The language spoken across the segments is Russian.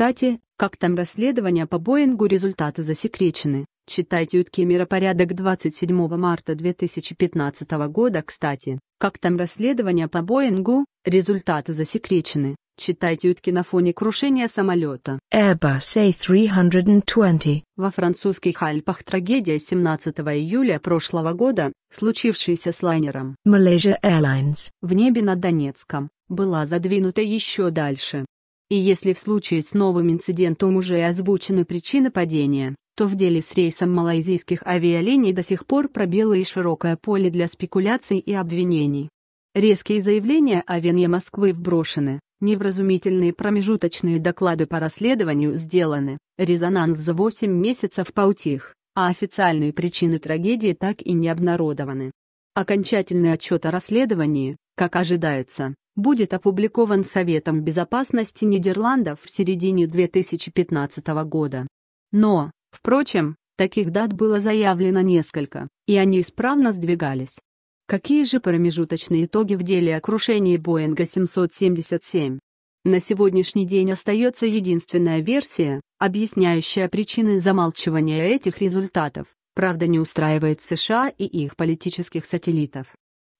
Кстати, как там расследование по Боингу результаты засекречены. Читайте утки миропорядок 27 марта 2015 года, кстати. Как там расследование по Боингу, результаты засекречены. Читайте утки на фоне крушения самолета. Airbus A320. Во французских Альпах трагедия 17 июля прошлого года, случившаяся с лайнером Malaysia Airlines в небе над Донецком, была задвинута еще дальше. И если в случае с новым инцидентом уже озвучена причина падения, то в деле с рейсом малайзийских авиалиний до сих пор пробило и широкое поле для спекуляций и обвинений. Резкие заявления авиания Москвы вброшены, невразумительные промежуточные доклады по расследованию сделаны, резонанс за 8 месяцев поутих, а официальные причины трагедии так и не обнародованы. Окончательный отчет о расследовании, как ожидается, будет опубликован Советом Безопасности Нидерландов в середине 2015 года. Но, впрочем, таких дат было заявлено несколько, и они исправно сдвигались. Какие же промежуточные итоги в деле о крушении Боинга 777? На сегодняшний день остается единственная версия, объясняющая причины замалчивания этих результатов, правда не устраивает США и их политических сателлитов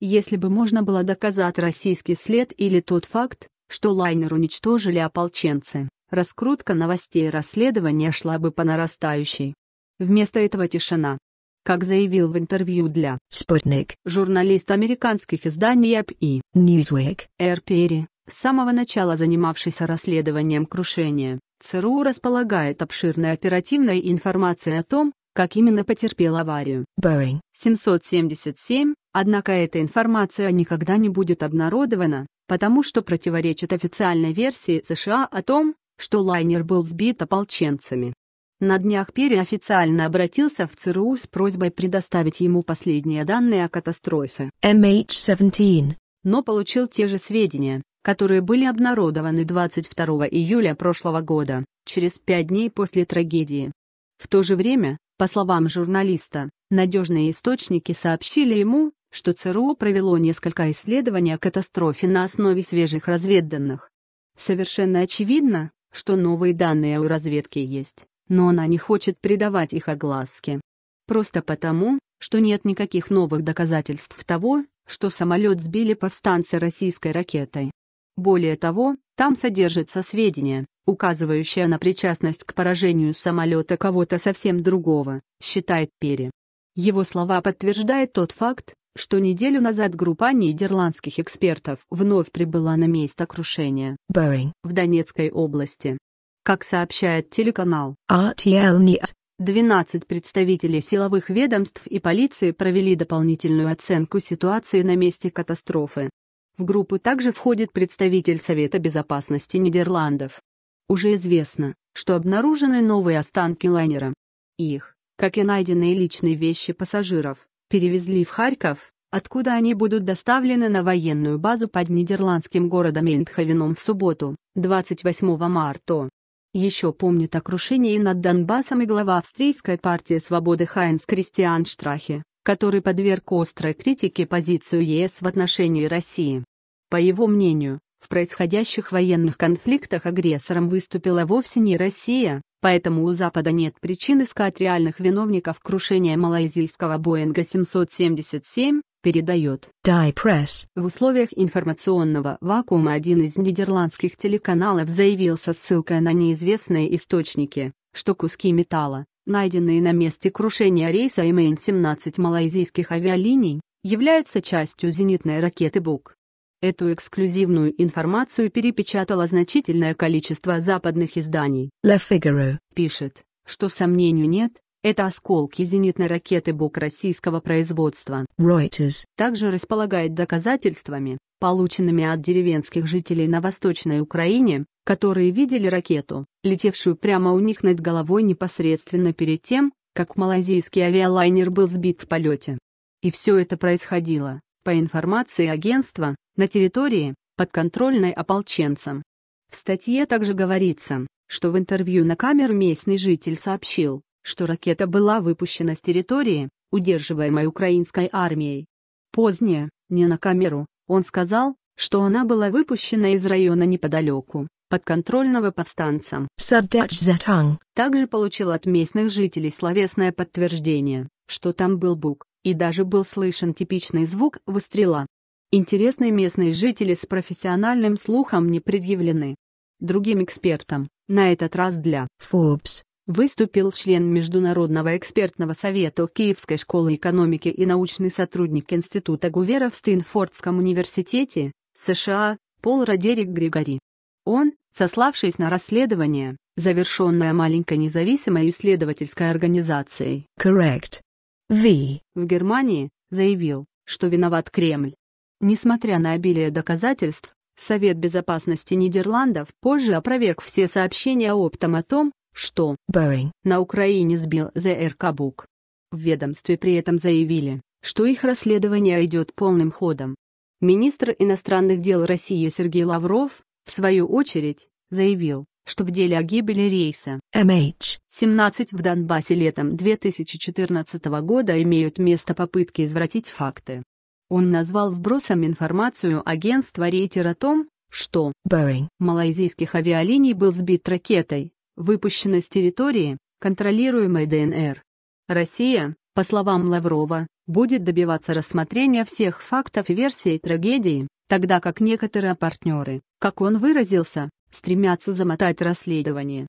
если бы можно было доказать российский след или тот факт, что лайнер уничтожили ополченцы, раскрутка новостей и расследования шла бы по нарастающей. Вместо этого тишина. Как заявил в интервью для «Спутник» журналист американских изданий АП и «Ньюзвик» Эр Перри, с самого начала занимавшийся расследованием крушения, ЦРУ располагает обширной оперативной информацией о том, как именно потерпел аварию. Boeing 777 Однако эта информация никогда не будет обнародована, потому что противоречит официальной версии США о том, что лайнер был сбит ополченцами. На днях Перри официально обратился в ЦРУ с просьбой предоставить ему последние данные о катастрофе MH17, но получил те же сведения, которые были обнародованы 22 июля прошлого года, через пять дней после трагедии. В то же время, по словам журналиста, надежные источники сообщили ему, что ЦРУ провело несколько исследований о катастрофе на основе свежих разведданных. Совершенно очевидно, что новые данные у разведки есть, но она не хочет придавать их огласке. Просто потому, что нет никаких новых доказательств того, что самолет сбили повстанцы российской ракетой. Более того, там содержится сведения, указывающие на причастность к поражению самолета кого-то совсем другого, считает Пери. Его слова подтверждает тот факт, что неделю назад группа нидерландских экспертов вновь прибыла на место крушения Boeing. в Донецкой области. Как сообщает телеканал RTL News. 12 представителей силовых ведомств и полиции провели дополнительную оценку ситуации на месте катастрофы. В группу также входит представитель Совета безопасности Нидерландов. Уже известно, что обнаружены новые останки лайнера. Их, как и найденные личные вещи пассажиров, перевезли в Харьков, откуда они будут доставлены на военную базу под нидерландским городом Эйндховеном в субботу, 28 марта. Еще помнит о крушении над Донбассом и глава австрийской партии свободы Хайнс Кристиан Штрахе, который подверг острой критике позицию ЕС в отношении России. По его мнению, в происходящих военных конфликтах агрессором выступила вовсе не Россия, Поэтому у Запада нет причин искать реальных виновников крушения малайзийского Боинга 777, передает Die Press. В условиях информационного вакуума один из нидерландских телеканалов заявил со ссылкой на неизвестные источники, что куски металла, найденные на месте крушения рейса МН-17 малайзийских авиалиний, являются частью зенитной ракеты «Бук». Эту эксклюзивную информацию перепечатало значительное количество западных изданий. Le Figaro пишет, что сомнению нет, это осколки зенитной ракеты «Бук» российского производства. Reuters также располагает доказательствами, полученными от деревенских жителей на Восточной Украине, которые видели ракету, летевшую прямо у них над головой непосредственно перед тем, как малазийский авиалайнер был сбит в полете. И все это происходило по информации агентства, на территории, подконтрольной ополченцам. В статье также говорится, что в интервью на камеру местный житель сообщил, что ракета была выпущена с территории, удерживаемой украинской армией. Позднее, не на камеру, он сказал, что она была выпущена из района неподалеку, подконтрольного повстанцам. Также получил от местных жителей словесное подтверждение, что там был Бук и даже был слышен типичный звук выстрела. Интересные местные жители с профессиональным слухом не предъявлены. Другим экспертом, на этот раз для Forbes, выступил член Международного экспертного совета Киевской школы экономики и научный сотрудник Института Гувера в Стэнфордском университете, США, Пол Родерик Григори. Он, сославшись на расследование, завершенное маленькой независимой исследовательской организацией Correct, Ви в Германии заявил, что виноват Кремль. Несмотря на обилие доказательств, Совет безопасности Нидерландов позже опроверг все сообщения оптом о том, что Boeing на Украине сбил ЗРК «Бук». В ведомстве при этом заявили, что их расследование идет полным ходом. Министр иностранных дел России Сергей Лавров, в свою очередь, заявил, что в деле о гибели рейса MH17 в Донбассе летом 2014 года имеют место попытки извратить факты. Он назвал вбросом информацию агентства Рейтер о том, что Boeing малайзийских авиалиний был сбит ракетой, выпущенной с территории, контролируемой ДНР. Россия, по словам Лаврова, будет добиваться рассмотрения всех фактов и версий трагедии, тогда как некоторые партнеры, как он выразился, стремятся замотать расследование.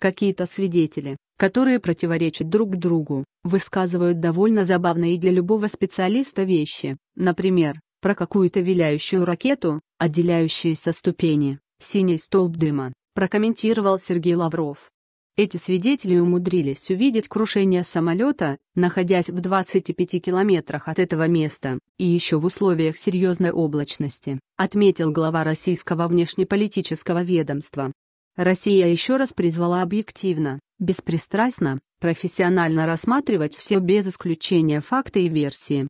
Какие-то свидетели, которые противоречат друг другу, высказывают довольно забавные для любого специалиста вещи, например, про какую-то виляющую ракету, отделяющуюся ступени, синий столб дыма, прокомментировал Сергей Лавров. Эти свидетели умудрились увидеть крушение самолета, находясь в 25 километрах от этого места и еще в условиях серьезной облачности, отметил глава российского внешнеполитического ведомства. Россия еще раз призвала объективно, беспристрастно, профессионально рассматривать все без исключения факты и версии,